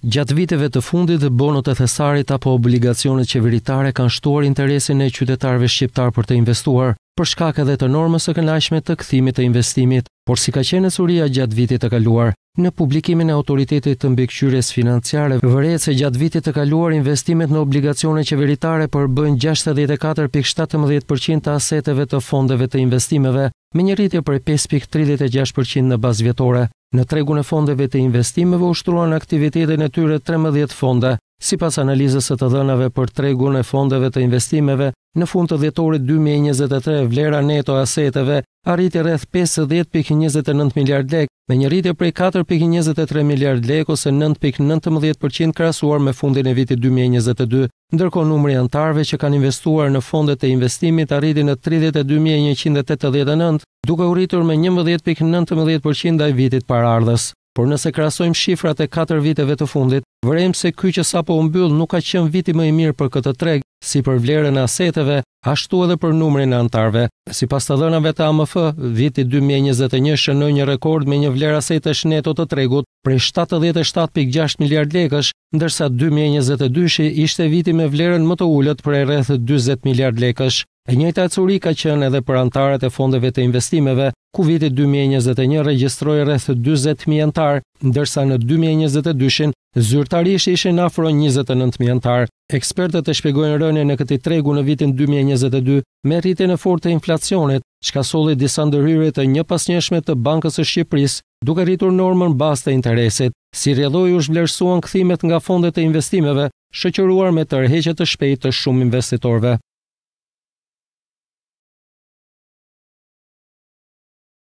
Gjatë viteve të fundit dhe bonot e thesarit apo obligacionet qeveritare kanë shtuar interesin e qytetarve shqiptar për të investuar, për shkak edhe të normës së kënaqshme të kthimit të investimit, por si ka qenë suria gjatë vitit të kaluar, në publikimin e autoritetit të mbikëqyrjes financiare vërehet se gjatë vitit të kaluar investimet në obligacione qeveritare përbën 64.17% të aseteve të fondeve të investimeve, me një rritje prej 5.36% në bazë vjetore. Në tregun e fondeve të investimeve ushtruan aktivitetin e tyre 13 fonde, Si pas analizës e të dënave për tregun e fondeve të investimeve, në fund të djetorit 2023 vlera neto aseteve a rriti rreth 50.29 miljard lek, me një rriti prej 4.23 miljard lek ose 9.19% krasuar me fundin e viti 2022, ndërko numri antarve që kanë investuar në fondet të investimit a rriti në 32.189, duke u rritur me 11.19% dhe vitit parardhës. Por nëse krasojmë shifrat e 4 viteve të fundit, Vërejmë se ky që sapo u mbyll nuk ka qenë viti më i mirë për këtë treg, si për vlerën e aseteve, ashtu edhe për numrin e antarëve. Sipas të dhënave të AMF, viti 2021 shënoi një rekord me një vlerë asetesh neto të tregut prej 77.6 miliard lekësh, ndërsa 2022-shi ishte viti me vlerën më të ulët prej rreth 40 miliard lekësh. E njëjta curi ka qenë edhe për antarët e fondeve të investimeve, ku viti 2021 regjistroi rreth 40 mijë antar, ndërsa në 2022 shin zyrtarisht ishin afro 29 mijë antar. Ekspertët e shpjegojnë rënien në këtë tregu në vitin 2022 me rritjen e fortë të inflacionit, çka solli disa ndërhyrje të njëpasnjëshme të Bankës së Shqipërisë, duke rritur normën bazë të interesit, si rrjedhoi u zhvlerësuan kthimet nga fondet e investimeve, shoqëruar me tërheqje të shpejtë të shumë investitorëve.